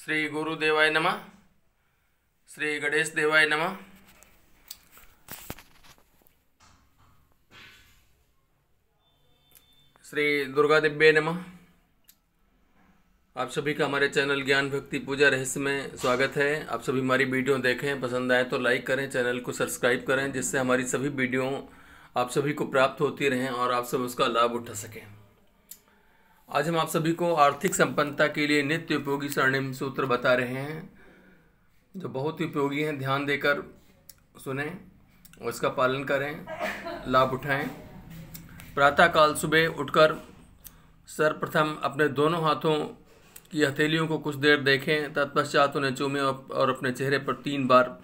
श्री गुरुदेवाय नम श्री गणेश देवाय नम श्री दुर्गा दिव्य नम आप सभी का हमारे चैनल ज्ञान भक्ति पूजा रहस्य में स्वागत है आप सभी हमारी वीडियो देखें पसंद आए तो लाइक करें चैनल को सब्सक्राइब करें जिससे हमारी सभी वीडियो आप सभी को प्राप्त होती रहें और आप सब उसका लाभ उठा सकें आज हम आप सभी को आर्थिक संपन्नता के लिए नित्य उपयोगी स्वर्णिम सूत्र बता रहे हैं जो बहुत ही उपयोगी हैं ध्यान देकर सुने और इसका पालन करें लाभ उठाएं प्रातःकाल सुबह उठकर सर्वप्रथम अपने दोनों हाथों की हथेलियों को कुछ देर देखें तत्पश्चात उन्हें चूमें और अपने चेहरे पर तीन बार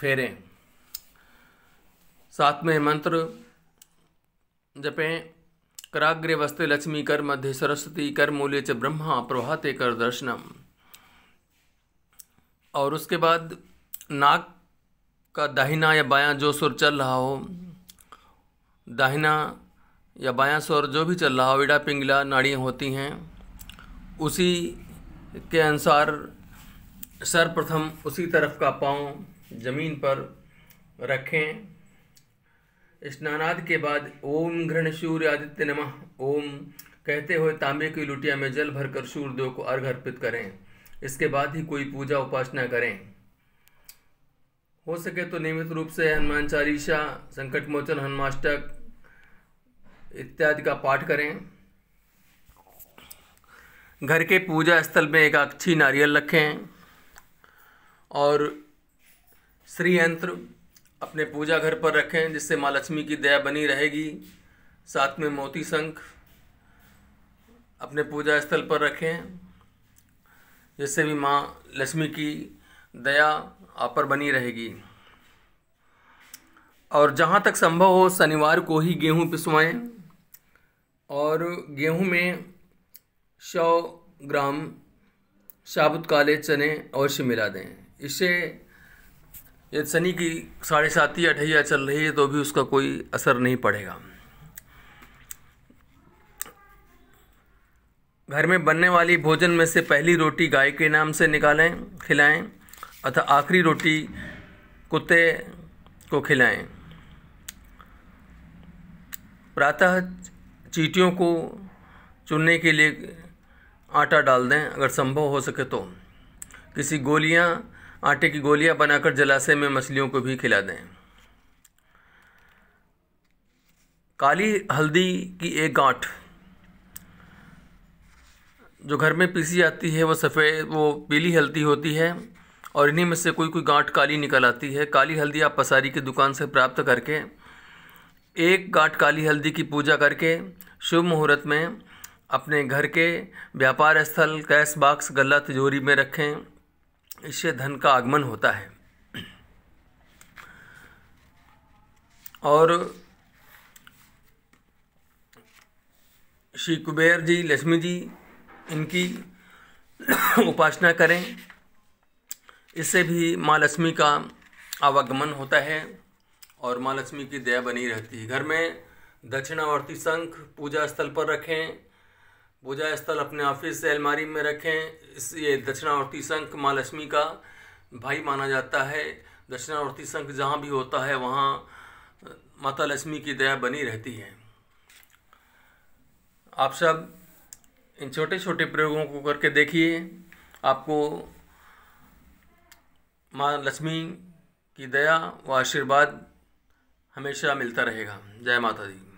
फेरें साथ में मंत्र जपें कराग्रे वस्ते लक्ष्मी कर मध्य सरस्वती कर मूल्य च ब्रह्मा प्रभाते कर दर्शनम और उसके बाद नाक का दाहिना या बायां जो सुर चल रहा हो दाहिना या बायां स्वर जो भी चल रहा हो इडा पिंगला नाड़ियाँ होती हैं उसी के अनुसार सर्वप्रथम उसी तरफ का पाँव ज़मीन पर रखें स्नानाद के बाद ओम घृण सूर्य आदित्य नम ओम कहते हुए तांबे की लुटिया में जल भरकर सूर्यदेव को अर्घ अर्पित करें इसके बाद ही कोई पूजा उपासना करें हो सके तो नियमित रूप से हनुमान चालीसा संकट मोचन हनुमाष्टक इत्यादि का पाठ करें घर के पूजा स्थल में एक अक्षी नारियल रखें और श्री यंत्र अपने पूजा घर पर रखें जिससे माँ लक्ष्मी की दया बनी रहेगी साथ में मोती शंख अपने पूजा स्थल पर रखें जिससे भी माँ लक्ष्मी की दया आप पर बनी रहेगी और जहाँ तक संभव हो शनिवार को ही गेहूँ पिसवाएं और गेहूँ में सौ ग्राम साबुत काले चने अवश्य मिला दें इससे यदि शनि की साढ़े सात या अठैया चल रही है तो भी उसका कोई असर नहीं पड़ेगा घर में बनने वाली भोजन में से पहली रोटी गाय के नाम से निकालें खिलाएं अतः आखिरी रोटी कुत्ते को खिलाएं प्रातः चीटियों को चुनने के लिए आटा डाल दें अगर संभव हो सके तो किसी गोलियां आटे की गोलियां बनाकर जलाशय में मछलियों को भी खिला दें काली हल्दी की एक गांठ जो घर में पीसी जाती है वो सफ़ेद वो पीली हल्दी होती है और इन्हीं में से कोई कोई गांठ काली निकल आती है काली हल्दी आप पसारी की दुकान से प्राप्त करके एक गांठ काली हल्दी की पूजा करके शुभ मुहूर्त में अपने घर के व्यापार स्थल कैश बाक्स गला तिजोरी में रखें इससे धन का आगमन होता है और श्री कुबेर जी लक्ष्मी जी इनकी उपासना करें इससे भी माँ लक्ष्मी का आवागमन होता है और माँ लक्ष्मी की दया बनी रहती है घर में दक्षिणावर्ती शंख पूजा स्थल पर रखें पूजा स्थल अपने ऑफिस से अलमारी में रखें इस ये दक्षिणावर्ती शंख माँ लक्ष्मी का भाई माना जाता है दक्षिणावर्ती शंख जहाँ भी होता है वहाँ माता लक्ष्मी की दया बनी रहती है आप सब इन छोटे छोटे प्रयोगों को करके देखिए आपको माँ लक्ष्मी की दया व आशीर्वाद हमेशा मिलता रहेगा जय माता दी